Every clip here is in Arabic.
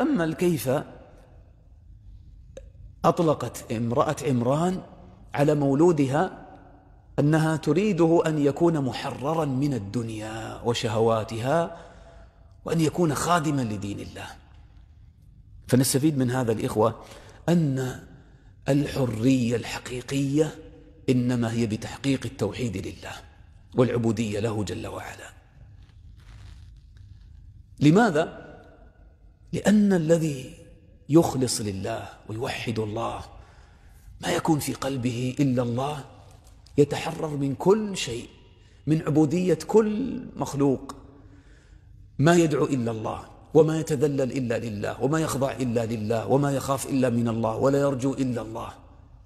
أما الكيف أطلقت امرأة عمران على مولودها أنها تريده أن يكون محررا من الدنيا وشهواتها وأن يكون خادما لدين الله فنستفيد من هذا الإخوة أن الحرية الحقيقية إنما هي بتحقيق التوحيد لله والعبودية له جل وعلا لماذا؟ لأن الذي يخلص لله ويوحد الله ما يكون في قلبه إلا الله يتحرر من كل شيء من عبودية كل مخلوق ما يدعو إلا الله وما يتذلل إلا لله وما يخضع إلا لله وما يخاف إلا من الله ولا يرجو إلا الله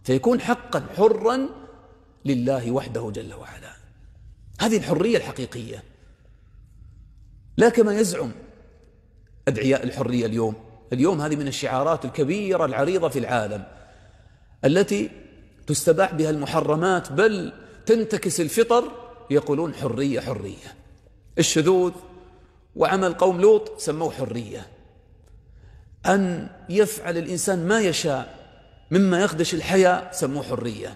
فيكون حقا حرا لله وحده جل وعلا هذه الحرية الحقيقية لا كما يزعم أدعياء الحرية اليوم اليوم هذه من الشعارات الكبيرة العريضة في العالم التي تستباح بها المحرمات بل تنتكس الفطر يقولون حرية حرية الشذوذ وعمل قوم لوط سموه حرية أن يفعل الإنسان ما يشاء مما يخدش الحياء سموه حرية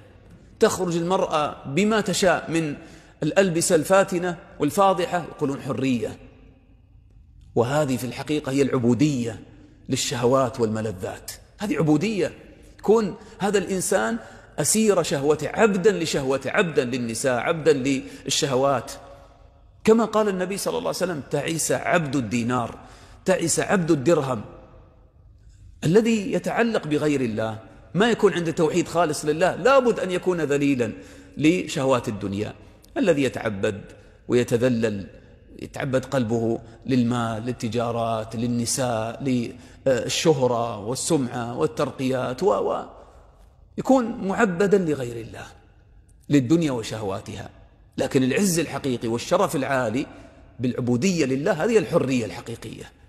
تخرج المرأة بما تشاء من الألبسة الفاتنة والفاضحة يقولون حرية وهذه في الحقيقة هي العبودية للشهوات والملذات هذه عبودية كون هذا الإنسان أسير شهوته عبدا لشهوته عبدا للنساء عبدا للشهوات كما قال النبي صلى الله عليه وسلم تعيس عبد الدينار تعيس عبد الدرهم الذي يتعلق بغير الله ما يكون عنده توحيد خالص لله لابد أن يكون ذليلا لشهوات الدنيا الذي يتعبد ويتذلل يتعبد قلبه للمال للتجارات للنساء للشهرة والسمعة والترقيات و يكون معبدا لغير الله للدنيا وشهواتها لكن العز الحقيقي والشرف العالي بالعبودية لله هذه الحرية الحقيقية